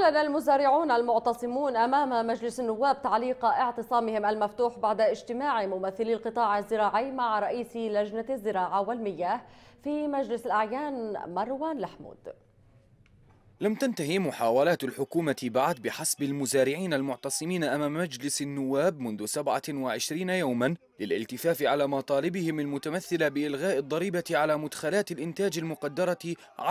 أعلن المزارعون المعتصمون أمام مجلس النواب تعليق اعتصامهم المفتوح بعد اجتماع ممثلي القطاع الزراعي مع رئيس لجنة الزراعة والمياه في مجلس الأعيان مروان لحمود لم تنتهي محاولات الحكومة بعد بحسب المزارعين المعتصمين أمام مجلس النواب منذ 27 يوما للالتفاف على مطالبهم المتمثلة بإلغاء الضريبة على مدخلات الإنتاج المقدرة 10%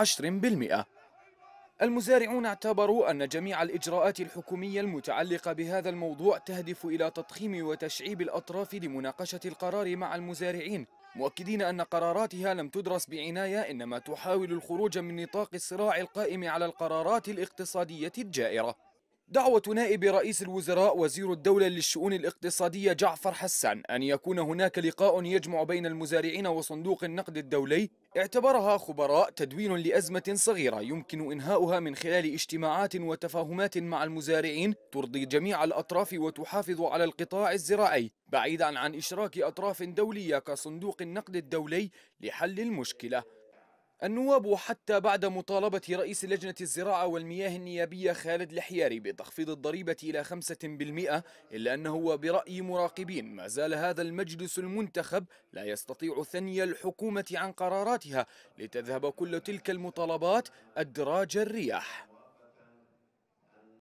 المزارعون اعتبروا أن جميع الإجراءات الحكومية المتعلقة بهذا الموضوع تهدف إلى تضخيم وتشعيب الأطراف لمناقشة القرار مع المزارعين مؤكدين أن قراراتها لم تدرس بعناية إنما تحاول الخروج من نطاق الصراع القائم على القرارات الاقتصادية الجائرة دعوة نائب رئيس الوزراء وزير الدولة للشؤون الاقتصادية جعفر حسان أن يكون هناك لقاء يجمع بين المزارعين وصندوق النقد الدولي اعتبرها خبراء تدوين لأزمة صغيرة يمكن إنهاؤها من خلال اجتماعات وتفاهمات مع المزارعين ترضي جميع الأطراف وتحافظ على القطاع الزراعي بعيدا عن إشراك أطراف دولية كصندوق النقد الدولي لحل المشكلة النواب حتى بعد مطالبة رئيس لجنة الزراعة والمياه النيابية خالد الحياري بتخفيض الضريبة إلى 5% إلا أنه برأي مراقبين ما زال هذا المجلس المنتخب لا يستطيع ثني الحكومة عن قراراتها لتذهب كل تلك المطالبات أدراج الرياح